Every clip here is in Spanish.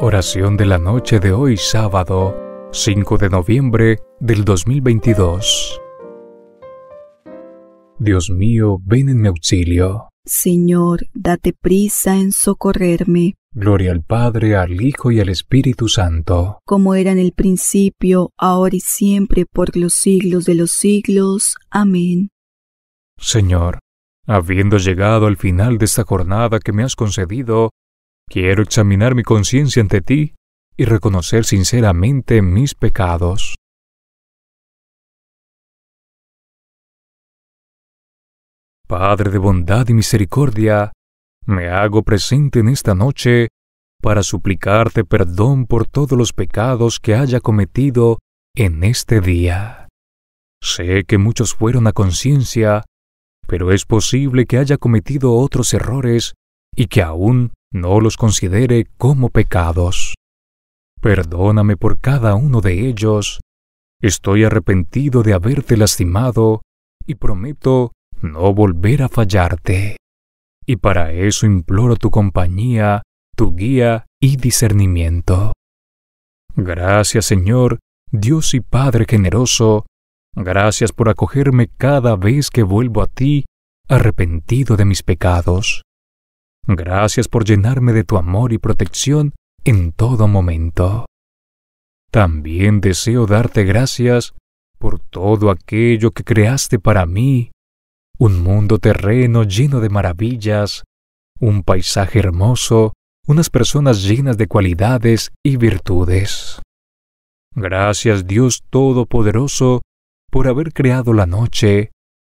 Oración de la noche de hoy sábado 5 de noviembre del 2022. Dios mío, ven en mi auxilio. Señor, date prisa en socorrerme. Gloria al Padre, al Hijo y al Espíritu Santo. Como era en el principio, ahora y siempre, por los siglos de los siglos. Amén. Señor, habiendo llegado al final de esta jornada que me has concedido, Quiero examinar mi conciencia ante ti y reconocer sinceramente mis pecados. Padre de bondad y misericordia, me hago presente en esta noche para suplicarte perdón por todos los pecados que haya cometido en este día. Sé que muchos fueron a conciencia, pero es posible que haya cometido otros errores y que aún no los considere como pecados. Perdóname por cada uno de ellos. Estoy arrepentido de haberte lastimado y prometo no volver a fallarte. Y para eso imploro tu compañía, tu guía y discernimiento. Gracias Señor, Dios y Padre generoso, gracias por acogerme cada vez que vuelvo a ti arrepentido de mis pecados. Gracias por llenarme de tu amor y protección en todo momento. También deseo darte gracias por todo aquello que creaste para mí, un mundo terreno lleno de maravillas, un paisaje hermoso, unas personas llenas de cualidades y virtudes. Gracias Dios Todopoderoso por haber creado la noche,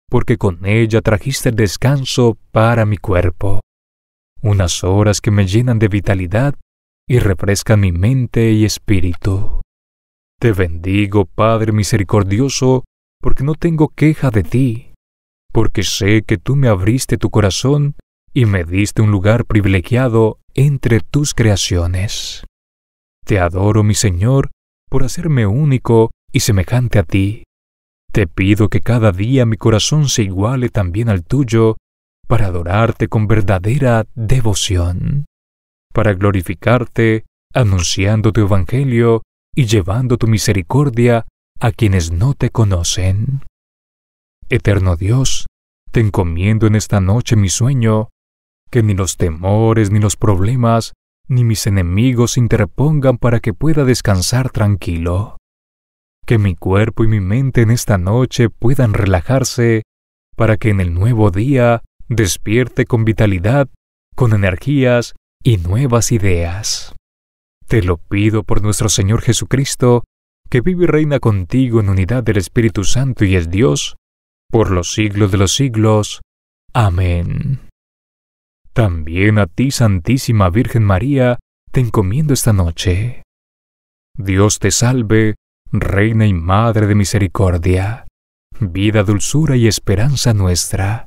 porque con ella trajiste el descanso para mi cuerpo unas horas que me llenan de vitalidad y refrescan mi mente y espíritu. Te bendigo, Padre misericordioso, porque no tengo queja de ti, porque sé que tú me abriste tu corazón y me diste un lugar privilegiado entre tus creaciones. Te adoro, mi Señor, por hacerme único y semejante a ti. Te pido que cada día mi corazón se iguale también al tuyo para adorarte con verdadera devoción, para glorificarte, anunciando tu evangelio y llevando tu misericordia a quienes no te conocen. Eterno Dios, te encomiendo en esta noche mi sueño, que ni los temores, ni los problemas, ni mis enemigos interpongan para que pueda descansar tranquilo. Que mi cuerpo y mi mente en esta noche puedan relajarse, para que en el nuevo día despierte con vitalidad, con energías y nuevas ideas. Te lo pido por nuestro Señor Jesucristo, que vive y reina contigo en unidad del Espíritu Santo y es Dios, por los siglos de los siglos. Amén. También a ti, Santísima Virgen María, te encomiendo esta noche. Dios te salve, Reina y Madre de Misericordia, vida, dulzura y esperanza nuestra.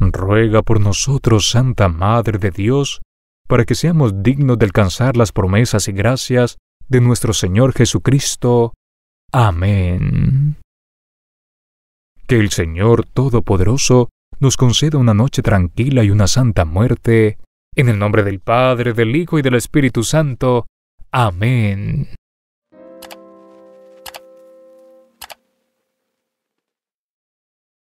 ruega por nosotros, Santa Madre de Dios, para que seamos dignos de alcanzar las promesas y gracias de nuestro Señor Jesucristo. Amén. Que el Señor Todopoderoso nos conceda una noche tranquila y una santa muerte, en el nombre del Padre, del Hijo y del Espíritu Santo. Amén.